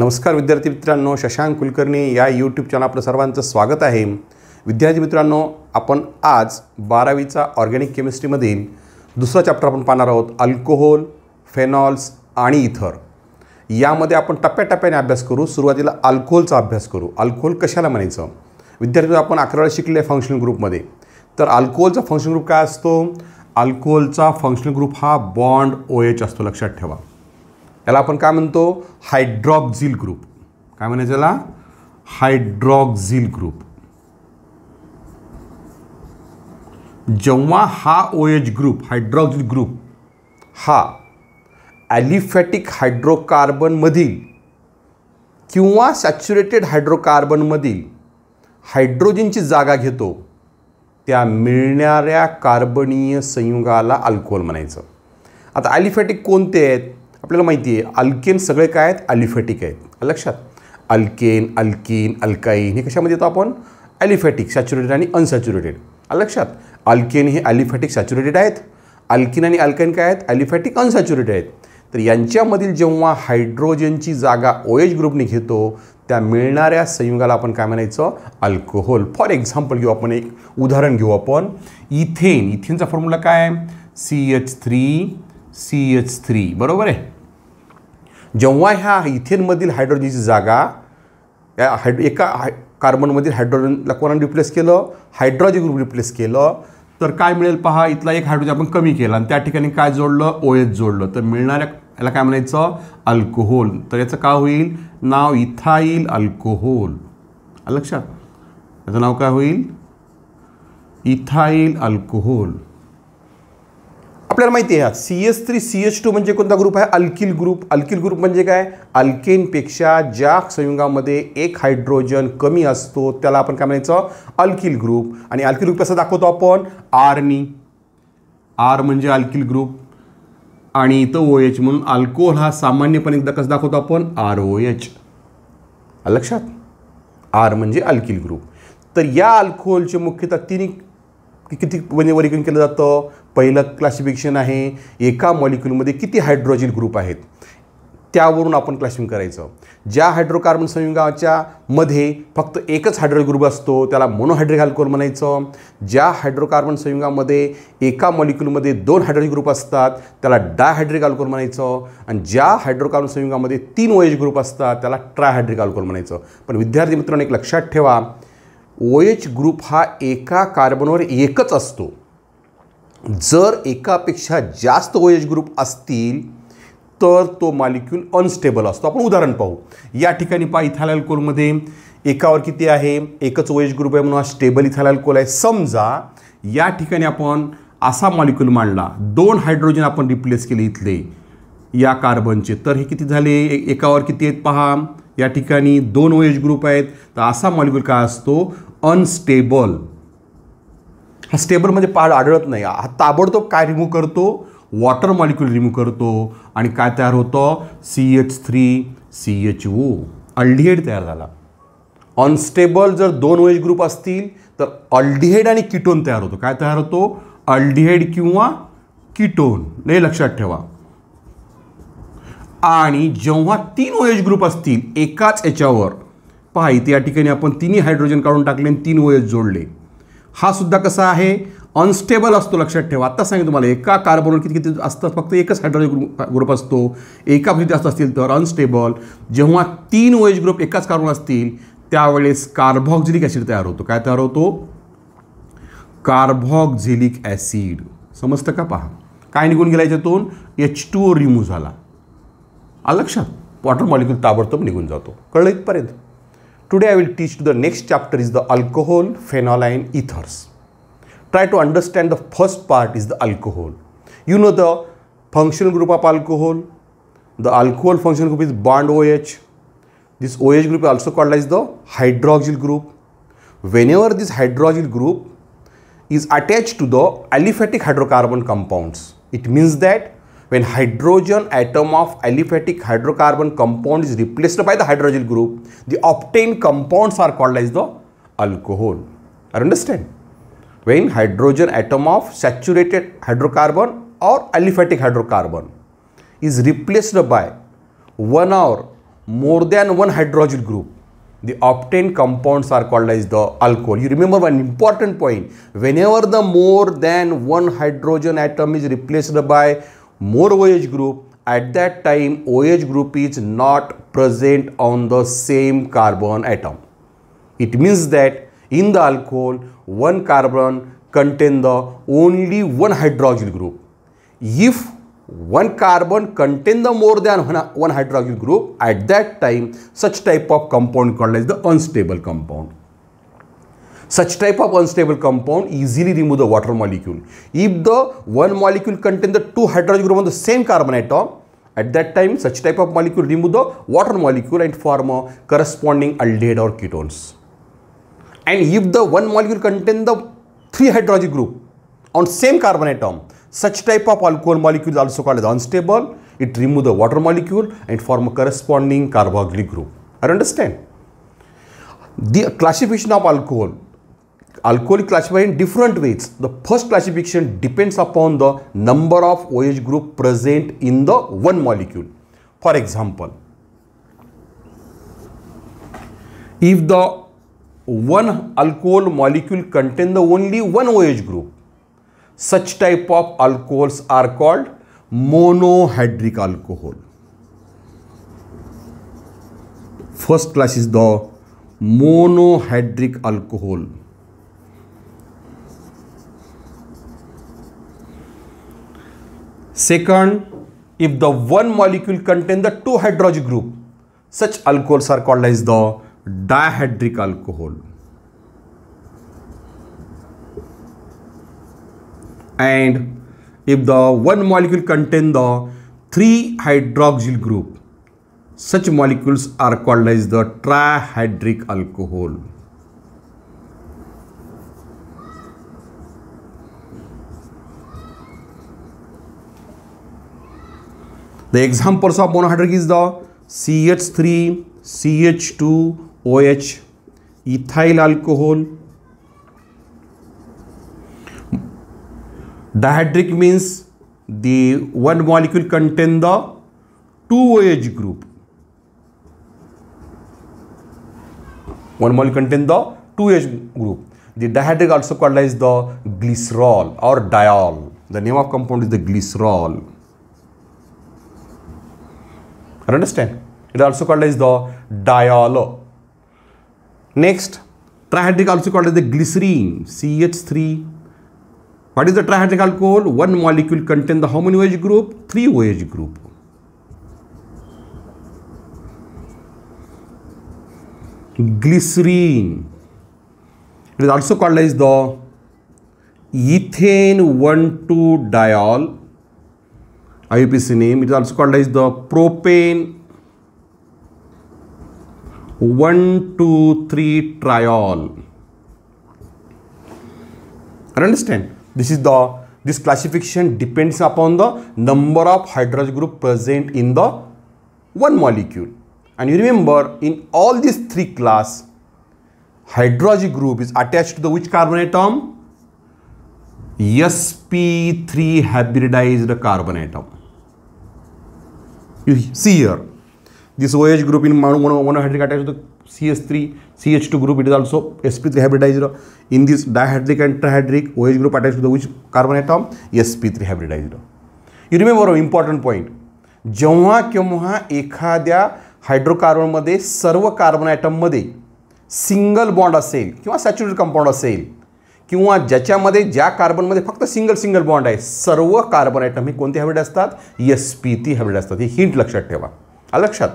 नमस्कार विद्यार्थी मित्रांनो शशांक कुलकर्णी या यूट्यूब चॅनल आपलं सर्वांचं स्वागत आहे विद्यार्थी मित्रांनो आपण आज बारावीचा ऑर्गॅनिक केमिस्ट्रीमधील दुसरा चॅप्टर आपण पाहणार आहोत अल्कोहोल फेनॉल्स आणि इथर यामध्ये आपण टप्प्याटप्प्याने अभ्यास करू सुरुवातीला अल्कोहोलचा अभ्यास करू अल्कोहोल कशाला म्हणायचं विद्यार्थी आपण अकरा वेळा शिकले फंक्शनल ग्रुपमध्ये तर अल्कोहोलचा फंक्शनल ग्रुप काय असतो अल्कोहोलचा फंक्शनल ग्रुप हा बॉन्ड ओ एच असतो लक्षात ठेवा याला आपण काय म्हणतो हायड्रॉक्झिल ग्रुप काय म्हणायचं याला हायड्रॉक्झिल ग्रुप जेव्हा हा O H group hydroxyl group हा ॲलिफॅटिक हायड्रोकार्बनमधील किंवा सॅच्युरेटेड हायड्रोकार्बनमधील हायड्रोजनची जागा घेतो त्या मिळणाऱ्या कार्बनीय संयुगाला अल्कोहोल म्हणायचं आता ॲलिफॅटिक कोणते आहेत आपल्याला माहिती आहे अल्केन सगळे काय आहेत अलिफॅटिक आहेत लक्षात अल्केन अल्किन अल्काईन हे कशामध्ये येतो आपण ॲलिफॅटिक सॅच्युरेटेड आणि अनसॅच्युरेटेड लक्षात अल्केन हे ॲलिफॅटिक सॅच्युरेटेड आहेत अल्किन आणि अल्काईन काय आहेत ॲलिफॅटिक अनसॅच्युरेटेड आहेत तर यांच्यामधील जेव्हा हायड्रोजनची जागा ओ एच ग्रुपने घेतो त्या मिळणाऱ्या संयुगाला आपण काय म्हणायचं अल्कोहोल फॉर एक्झाम्पल घेऊ आपण एक उदाहरण घेऊ आपण इथेन इथेनचा फॉर्म्युला काय C H three C H three बरोबर आहे जेव्हा ह्या इथेनमधील हायड्रोजनची जागा या हायड एका हाय कार्बनमधील हायड्रोजनला कोणाने रिप्लेस केलं हायड्रोजन ग्रुप रिप्लेस केलं तर काय मिळेल पहा इथला एक हायड्रोजन आपण कमी केला आणि त्या ठिकाणी काय जोडलं ओ एच जोडलं तर मिळणाऱ्या याला काय म्हणायचं अल्कोहोल तर याचं काय होईल नाव इथाईल अल्कोहोल लक्षात याचं नाव काय होईल इथाईल अल्कोहोल आपल्याला माहिती आहे C S three C H two म्हणजे कोणता ग्रुप आहे अल्किल ग्रुप अल्किल ग्रुप म्हणजे काय अल्केनपेक्षा ज्या संयुगामध्ये एक हायड्रोजन कमी असतो त्याला आपण काय म्हणायचं अल्किल ग्रुप आणि अल्किल ग्रुप कसं दाखवतो आपण आरनी आर म्हणजे अल्किल ग्रुप आणि इथं ओ एच म्हणून अल्कोहोल हा सामान्यपणे एकदा कसं दाखवतो आपण आर ओ एच लक्षात आर म्हणजे अल्किल ग्रुप तर या अल्कोहोलचे मुख्यतः तिन्ही किती म्हणजे वर्गीकरण केलं जातं पहिलं क्लासिफिकेशन आहे एका मॉलिक्यूलमध्ये किती हायड्रोजिल ग्रुप आहेत त्यावरून आपण क्लासिफिक करायचं ज्या हायड्रोकार्बन संयुगाच्या मध्ये फक्त एकच हायड्रोल ग्रुप असतो त्याला मोनोहायड्रिक अल्कोहोल म्हणायचं ज्या हायड्रोकार्बन संयुगामध्ये एका मॉलिक्यूलमध्ये दोन हायड्रोजन ग्रुप असतात त्याला डायहायड्रिक अल्कोहोल म्हणायचं आणि ज्या हायड्रोकार्बन संयुगामध्ये तीन ओएच ग्रुप असतात त्याला ट्रायहायड्रिक अल्कोहोल म्हणायचं पण विद्यार्थी मित्रांनो एक लक्षात ठेवा एच ग्रुप हा एका कार्बनवर एकच असतो जर एकापेक्षा जास्त ओ ग्रुप असतील तर तो मालिक्यूल अनस्टेबल असतो आपण उदाहरण पाहू या ठिकाणी पहा इथाल अल्कोलमध्ये एकावर किती आहे एकच ओ ग्रुप आहे म्हणून हा स्टेबल इथाल अल्कोल आहे समजा या ठिकाणी आपण असा मॉलिक्यूल मांडला दोन हायड्रोजन आपण रिप्लेस केले इथले या कार्बनचे तर हे किती झाले एकावर किती आहेत पहा या ठिकाणी दोन ओ ग्रुप आहेत तर असा मॉलिक्यूल काय असतो अनस्टेबल हा स्टेबलमध्ये पाड आढळत नाही हा ताबडतोब काय रिमूव्ह करतो वॉटर मॉलिक्यूल रिमूव्ह करतो आणि काय तयार होतं C H three C H O aldehyde तयार झाला अनस्टेबल जर दोन वेज ग्रुप असतील तर अल्डिहेड आणि किटोन तयार होतो काय तयार होतो अल्डिहेड किंवा किटोन हे लक्षात ठेवा आणि जेव्हा तीन एज ग्रुप असतील एकाच याच्यावर पहा इथे या ठिकाणी आपण तिन्ही हायड्रोजन काढून टाकले आणि तीन ओएच जोडले हा सुद्धा कसा आहे अनस्टेबल असतो लक्षात ठेवा आत्ताच सांगेन तुम्हाला एका कार्बनवर किती किती असतात फक्त एकच हायड्रोजन ग्रुप ग्रुप असतो एका किती जास्त असतील तर अनस्टेबल जेव्हा तीन ओएच ग्रुप एकाच कार्बन असतील त्यावेळेस कार्बॉक्झिलिक ॲसिड तयार होतो काय तयार होतो कार्बॉक्झिलिक ॲसिड समजतं का पहा काय निघून गेला याच्यातून एच टू ओ रिमूव्ह झाला लक्षात वॉटर मॉलिक्यूल ताबडतोब निघून जातो कळलं इथपर्यंत Today I will teach to the next chapter is the alcohol, phenolene ethers. Try to understand the first part is the alcohol. You know the functional group of alcohol. The alcohol functional group is bond OH. This OH group is also called as the hydroxyl group. Whenever this hydroxyl group is attached to the aliphatic hydrocarbon compounds, it means that when hydrogen atom of aliphatic hydrocarbon compound is replaced by the hydrogen group, the obtained compounds are called as the alcohol. I understand? When hydrogen atom of saturated hydrocarbon or aliphatic hydrocarbon is replaced by one or more than one hydrogen group, the obtained compounds are called as the alcohol. You remember one important point. Whenever the more than one hydrogen atom is replaced by more OH group, at that time OH group is not present on the same carbon atom. It means that in the alcohol, one carbon contain the only one hydroxyl group. If one carbon contain the more than one hydroxyl group, at that time such type of compound called as the unstable compound. Such type of unstable compound easily remove the water molecule. If the one molecule contain the two hydrogen group on the same carbon atom, at that time such type of molecule remove the water molecule and form a corresponding aldehyde or ketones. And if the one molecule contain the three hydrogen group on same carbon atom, such type of alcohol molecule is also called as unstable. It remove the water molecule and form a corresponding carboxylic group. I understand. The classification of alcohol alcohol classified in different ways. The first classification depends upon the number of OH group present in the one molecule. For example, if the one alcohol molecule contain the only one OH group, such type of alcohols are called monohydric alcohol. First class is the monohydric alcohol. Second, if the one molecule contains the two hydroxyl group, such alcohols are called as the dihydric alcohol. And if the one molecule contains the three hydroxyl group, such molecules are called as the trihydric alcohol. The examples of monohydric is the CH3, CH2, OH, ethyl alcohol. Dihydric means the one molecule contain the two OH group. One molecule contain the two OH group. The dihydric also called as the glycerol or diol. The name of compound is the glycerol. You understand? It also called as the diolo. Next, trihydric also called as the glycerine, CH3. What is the trihydric alcohol? One molecule contain the how many OH group? Three OH group. Glycerine. It is also called as the ethane 1,2 diol IUPC name. It is also called as the propane 123 triol. understand. This is the this classification depends upon the number of hydrogen group present in the one molecule. And you remember in all these three class, hydrogen group is attached to the which carbon atom? sp3 hybridized carbon atom you see ययर this O H group in monohydric attach होतं C S three C H two group it is also S P three hybridized in this dihydric and trihydric O H group attach होतं which carbon atom S P three hybridized you remember बरोबर important point जेव्हा केव्हा एखाद्या हायड्रोकार्बनमध्ये सर्व carbon आयटममध्ये single bond असेल किंवा saturate compound असेल किंवा ज्याच्यामध्ये ज्या कार्बनमध्ये फक्त सिंगल सिंगल बॉन्ड आहे सर्व कार्बन आयटम हे कोणते हायब्रिड असतात यस पी ती हायब्रिड असतात ही हिंट लक्षात ठेवा लक्षात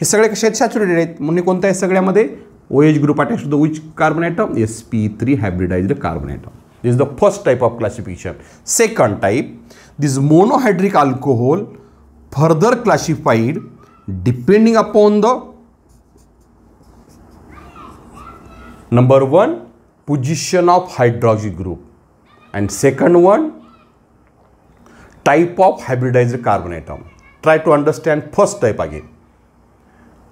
हे सगळे कसे आहेत सॅच्युरेटेड आहेत म्हणजे कोणत्या आहे सगळ्यामध्ये ओ एच ग्रुप अटॅच सुद्धा the which carbon atom S P three hybridized carbon atom this is the first type of classification second type this monohydric alcohol further classified depending upon the number one position of hydroxy group and second one type of hybridized carbon atom. Try to understand first type again.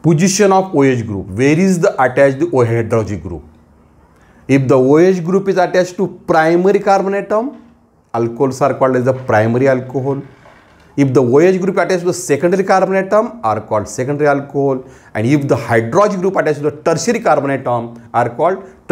Position of OH group. Where is the attached hydroxy group? If the OH group is attached to primary carbon atom, alcohols are called as the primary alcohol. If the OH group attached to secondary carbon atom are called secondary alcohol and if the hydroxy group attached to the tertiary carbon atom are called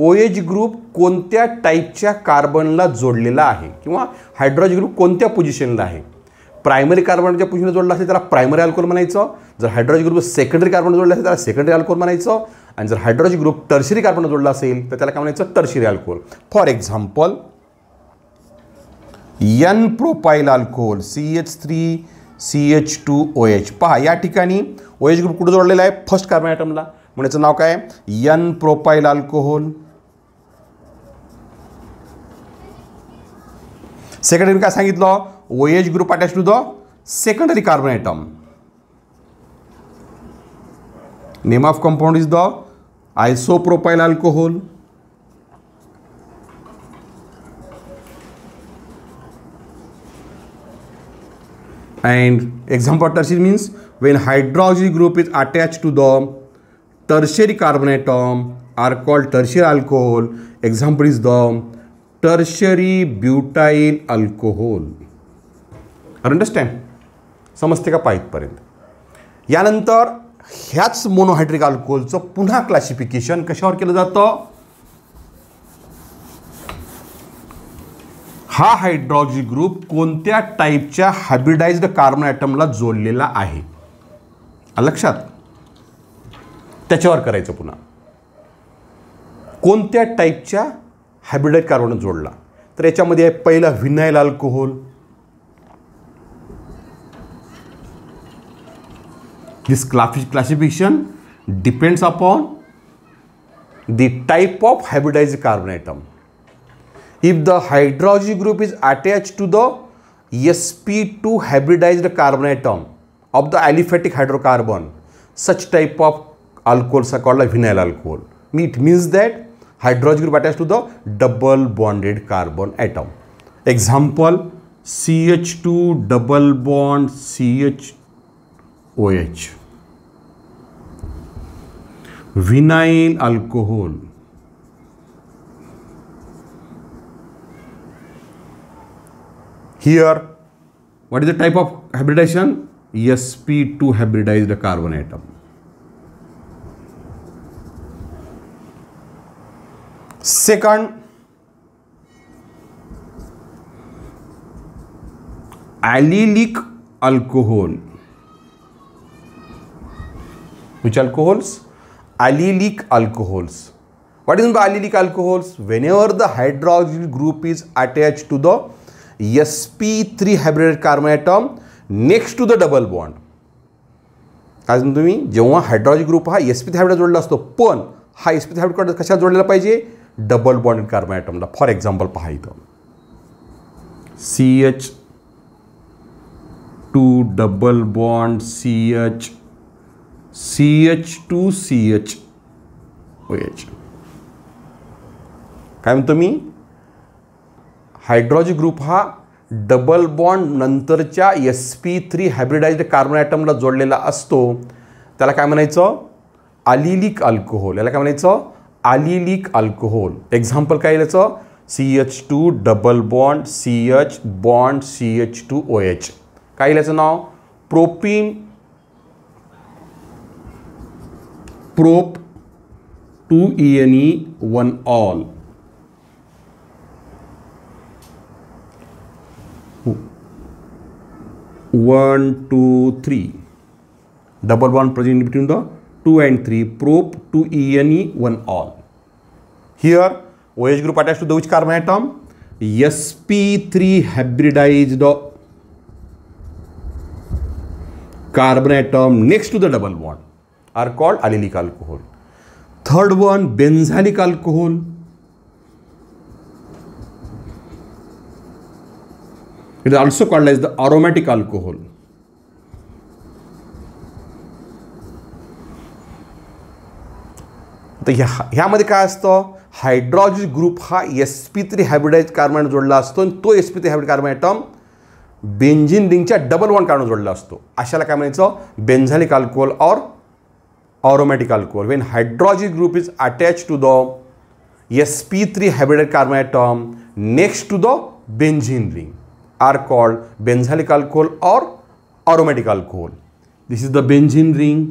O H group कोणत्या टाईपच्या कार्बनला जोडलेला आहे किंवा हायड्रोज group कोणत्या पोझिशनला आहे primary कार्बनच्या पोझिशनला जोडला असेल त्याला प्रायमरी अल्कोल म्हणायचं जर हायड्रोजन ग्रुप सेकंडरी कार्बन जोडला असेल त्याला सेकंडरी अल्कोल म्हणायचं आणि जर हायड्रोजन ग्रुप टर्शरी कार्बन जोडला असेल तर त्याला काय म्हणायचं tertiary alcohol for example N propyl alcohol C H three C H two O H पहा या ठिकाणी ओ एच ग्रुप कुठं जोडलेला आहे फर्स्ट कार्बन आयटमला म्हणायचं नाव काय यन प्रोपाईल अल्कोहोल सेकंडरी काय सांगितलं O H group attach to the secondary carbon atom name of compound is the isopropyl alcohol and example tertiary means when hydroxy group is attach to the tertiary carbon atom are called tertiary alcohol example is the tertiary butane alcohol understand समजते का पाहितपर्यंत यानंतर ह्याच monohydric अल्कोहोलचं पुन्हा classification कशावर केलं जातं हा हायड्रॉजी group कोणत्या टाईपच्या हॅबिडाइज्ड कार्बन ॲटमला जोडलेला आहे लक्षात त्याच्यावर करायचं पुन्हा कोणत्या टाईपच्या हायब्रिडाइड कार्बन जोडला तर याच्यामध्ये आहे पहिला vinyl alcohol this classification depends upon the type of hybridize carbon atom if the hydroxy group is attach to the S P two hybridize carbon atom of the aliphatic hydrocarbon such type of alcohol so called vinyl alcohol मी it means that Hydrogen group attached to the double bonded carbon atom. Example CH2 double bond CHOH. Vinyl alcohol. Here, what is the type of hybridization? sp2 hybridized carbon atom second allylic alcohol which alcohols alcohols what is alcohols when whenever the hydroxy group is attach to the P three hydrated carbon next to the double bond काम तुम्ही जेव्हा हायड्रॉज group हा SP थायबड जोडला असतो पण हा SP थायबड कशा जोडलेला पाहिजे डबल बॉन्डेड कार्बन आयटमला फॉर एक्झाम्पल पहा इथं C H two double bond C H C H two C H O H काय म्हणतो मी हायड्रॉजी ग्रुप हा डबल बॉन्ड नंतरच्या S P three hybridized carbon आयटमला जोडलेला असतो त्याला काय म्हणायचं अलिलिक अल्कोहोल याला काय म्हणायचं आलिलिक अल्कोहोल एक्जाम्पल का C H two double bond C H bond C H two O H का नाव propene prop two N E one ol one two three double bond present between the 2 and 3, prop, E, 1 all. Here, OH group attached to the which carbon atom? sp3 hybridized carbon atom next to the double bond are called allylic alcohol. Third one, benzylic alcohol. It is also called as the aromatic alcohol. तर ह्या ह्यामध्ये काय असतं hydroxy group हा S P three hybridize carbon जोडला असतो आणि तो S P three hybrid carbon benzene रिंगच्या डबल वन कार्बन जोडला असतो अशाला काय म्हणायचं बेंझालिक अल्कोहोल और aromatic alcohol when hydroxy group is attach to the S P three hybridize carbon atom next to the benzene ring are called benzylic alcohol और aromatic alcohol this is the benzene ring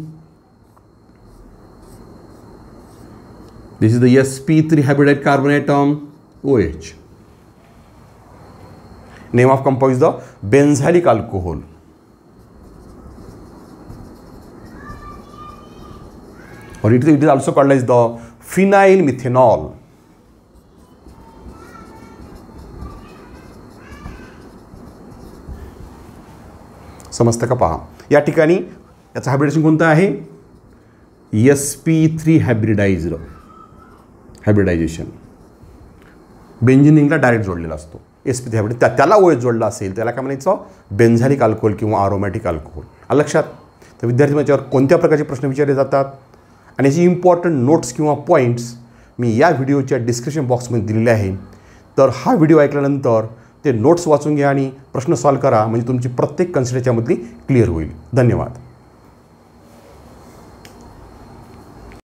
This is the sp3 hybridide carbon atom, OH. Name of compound is the benzylic alcohol. Or it it is also called as the phenyl methanol. समजतं का पहा या ठिकाणी याचं hybridization कोणतं आहे S P three hybridized hybridization बेंजिनिंगला direct जोडलेला असतो एस पी थ्री त्या त्याला ओएस जोडला असेल त्याला काय म्हणायचं बेंझॅलिक अल्कोहोल किंवा आरोमॅटिक अल्कोहोल आलं लक्षात तर विद्यार्थी माझ्यावर कोणत्या प्रकारचे प्रश्न विचारले जातात आणि याची इम्पॉर्टंट नोट्स किंवा पॉईंट्स मी या व्हिडिओच्या डिस्क्रिप्शन बॉक्समध्ये दिलेले आहे तर हा व्हिडिओ ऐकल्यानंतर ते नोट्स वाचून घ्या आणि प्रश्न सॉल्व करा म्हणजे तुमची प्रत्येक कन्सिडरच्यामधली क्लिअर होईल धन्यवाद